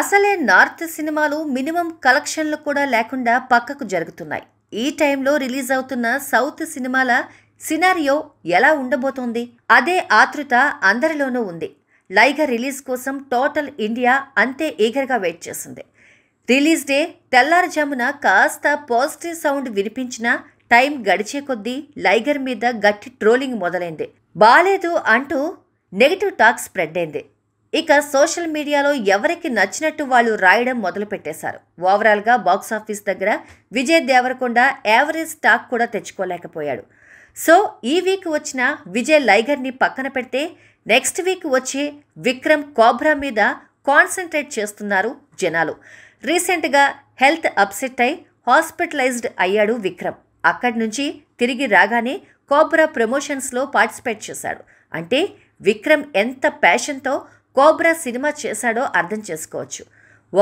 అసలే నార్త్ సినిమాలు మినిమం కలెక్షన్లు కూడా లేకుండా పక్కకు జరుగుతున్నాయి ఈ టైంలో రిలీజ్ అవుతున్న సౌత్ సినిమాల సినారియో ఎలా ఉండబోతోంది అదే ఆతృత అందరిలోనూ ఉంది లైగ రిలీజ్ కోసం టోటల్ ఇండియా అంతే ఈగర్గా వెయిట్ చేసింది రిలీజ్ డే తెల్లారుజామున కాస్త పాజిటివ్ సౌండ్ వినిపించిన టైం గడిచే కొద్దీ లైగర్ మీద గట్టి ట్రోలింగ్ మొదలైంది బాలేదు అంటూ నెగిటివ్ టాక్ స్ప్రెడ్ అయింది ఇక సోషల్ మీడియాలో ఎవరికి నచ్చినట్టు వాళ్ళు రాయడం మొదలు పెట్టేశారు ఓవరాల్గా బాక్సాఫీస్ దగ్గర విజయ్ దేవరకొండ యావరేజ్ స్టాక్ కూడా తెచ్చుకోలేకపోయాడు సో ఈ వీక్ వచ్చిన విజయ్ లైగర్ని పక్కన పెడితే నెక్స్ట్ వీక్ వచ్చి విక్రమ్ కోబ్రా మీద కాన్సన్ట్రేట్ చేస్తున్నారు జనాలు రీసెంట్గా హెల్త్ అప్సెట్ అయి హాస్పిటలైజ్డ్ అయ్యాడు విక్రమ్ అక్కడి నుంచి తిరిగి రాగానే కోబ్రా ప్రమోషన్స్లో పార్టిసిపేట్ చేశాడు అంటే విక్రమ్ ఎంత ప్యాషన్తో కోబ్రా సినిమా చేశాడో అర్థం చేసుకోవచ్చు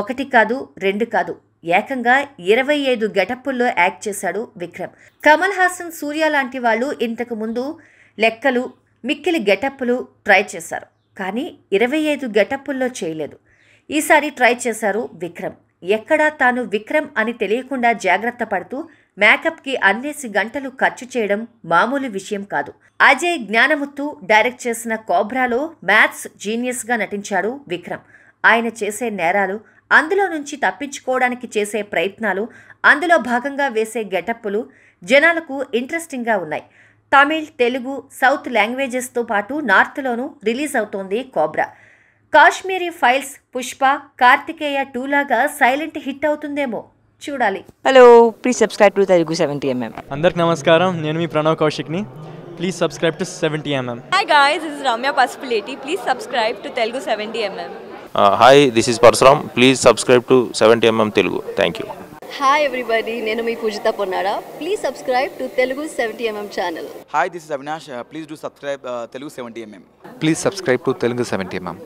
ఒకటి కాదు రెండు కాదు ఏకంగా ఇరవై ఐదు గెటప్పుల్లో యాక్ట్ చేశాడు విక్రమ్ కమల్ హాసన్ సూర్య లాంటి వాళ్ళు ఇంతకు ముందు లెక్కలు మిక్కిలి గెటప్పులు ట్రై చేశారు కానీ ఇరవై ఐదు గెటప్పుల్లో చేయలేదు ఈసారి ట్రై చేశారు విక్రమ్ ఎక్కడా తాను విక్రమ్ అని తెలియకుండా జాగ్రత్త పడుతూ మేకప్కి అన్నేసి గంటలు ఖర్చు చేయడం మామూలు విషయం కాదు అజయ్ జ్ఞానముత్తు డైరెక్ట్ చేసిన కోబ్రాలో మ్యాథ్స్ జీనియస్గా నటించాడు విక్రమ్ ఆయన చేసే నేరాలు అందులో నుంచి తప్పించుకోవడానికి చేసే ప్రయత్నాలు అందులో భాగంగా వేసే గెటప్పులు జనాలకు ఇంట్రెస్టింగ్గా ఉన్నాయి తమిళ్ తెలుగు సౌత్ లాంగ్వేజెస్తో పాటు నార్త్లోనూ రిలీజ్ అవుతోంది కోబ్రా కాశ్మీరీ ఫైల్స్ పుష్ప కార్తికేయ టూ లాగా సైలెంట్ హిట్ అవుతుందేమో చూడాలి hello please subscribe to Telugu seventy MM అందరికి నమస్కారం నేను మీ ప్రణవ్ కౌశిక్ని please subscribe to seventy MM hi guys is Ramya Pasupuleti please subscribe to Telugu seventy MM hi this is Parasuram please subscribe to seventy MM Telugu thank you hi everybody నేను మీ Poojitha Ponnada please subscribe to Telugu seventy MM channel hi this is Avinash please do subscribe Telugu seventy MM please subscribe to Telugu seventy MM